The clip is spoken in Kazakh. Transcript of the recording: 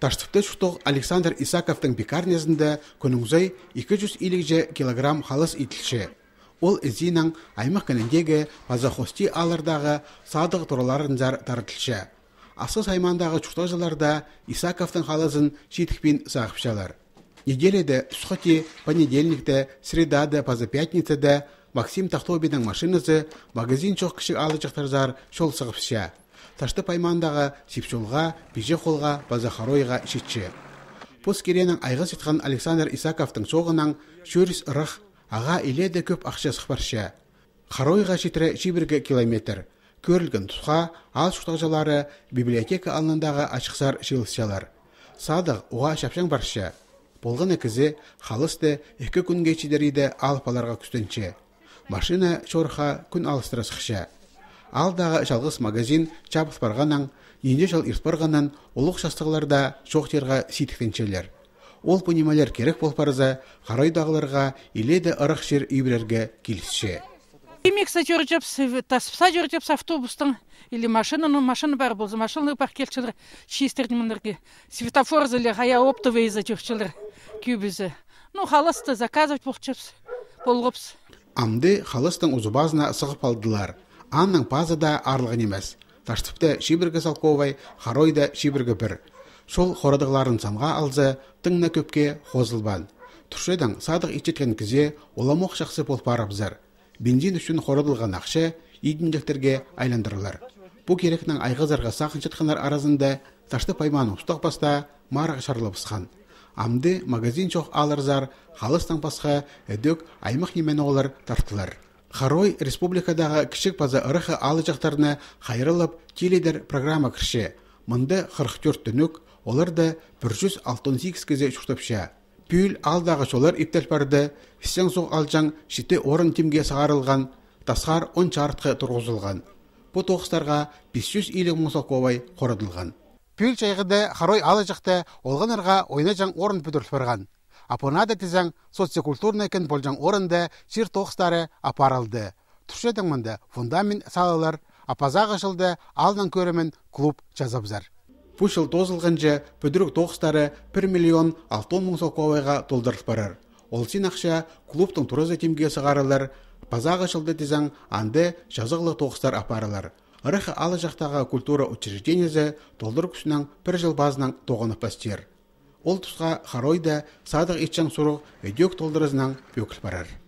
таштыпты шуқтық Александр Исаковтың бекарнезінде көніңзай 250 килограмм халыс итілші. Ол ізинің аймақ кініндегі пазахости алырдағы садық тұраларын жар тарытылшы. Асыз аймандағы шуқта жыларда Исаковтың қалызын шетікпен сағыпшалар. Неделеде сұхати, понедельникте, средада, паза пятницада Максим Тахтобидің машинасы магазин чоқ кішік алы жақтарзар шол сығыпшы ташты паймандағы сипчолға Пижехолға, Базахаройға шетші. Пос керенің айғыз сетқан Александр Исаковтың соғынан шөріс ұрық аға иледі көп ақша сұқпаршы. Харойға шетірі жібіргі километр. Көрілген тұсқа ал шұқтағжалары, библиотека алынындағы ашықсар жалар. Садық оға шапшаң баршы. Болған әкізі халысты екі күнге шедерейді алып күстінші. Машина чорха күн алыстырасықшы ал дағы жалғыз магазин чабыс барғанан енде жал ирс барғанан улуқ жастығыларда жоқ жерға ситіквенчелер ол понималер керек болпарза қарай дағыларға иледі ырық жер үйбілерге келісше Кеме, кстати, автобустың, или машинаның, машина бар болзы, машина бар келчілер, чистердің мұндырге. Светофор зілі, Ну, халысты заказывать болғыпсі. Амды халыстың ұзыбазына сығып алдылар анның пазы да арлығын емес таштыпты шибіргі салковай да шибіргі бір шол хорадығыларын самға алзы тыңна көпке хозылбан Тұршыдан садық ичеткен кізе шақсы жақсы зар. бензин үшін хорадылған ақша идімдектерге айландырылар Бұ керекнің айғызарға сақын жатқандар аразында ташты пайманы ұстақ баста марық амды магазин жоқ алырзар халыстан басқа әдөк аймақ немен олар тартылар Харой республикадағы кішік паза ырықы алы жақтарына қайрылып теледер программа кірше. Мұнды 44 түнік, оларды 168 кезе шұқтыпша. Пүйіл алдағы шолар иптел барды, сен соқ алжан шеті орын тимге сағарылған, тасқар 10 шартқы тұрғызылған. Бұ тоқыстарға 500 мұнсал қовай қорадылған. Пүйіл Чайғыды Харой алы жақта олғанарға ойна жан орын бүдіріп апонада тезен социокультурный кен болжан орынды шир тоқстары апарылды. Тұшеден мінді фундамент салалар, апазағы жылды алдан көрімен клуб жазабзар. Бұл жыл тозылған же бүдірік тоқстары 1 миллион 6 мың соқуайға толдырып барыр. Ол сен ақша клубтың тұрызы темге сығарылар, апазағы жылды тезен анды жазығылы тоқстар апаралар. Ырықы алы жақтағы культура учреждениесі толдыр күшінің бір жыл базынан тоғынып бастер ол тұсқа қарой да садық етшаң сұрық өдек толдырызнаң бөкіл барар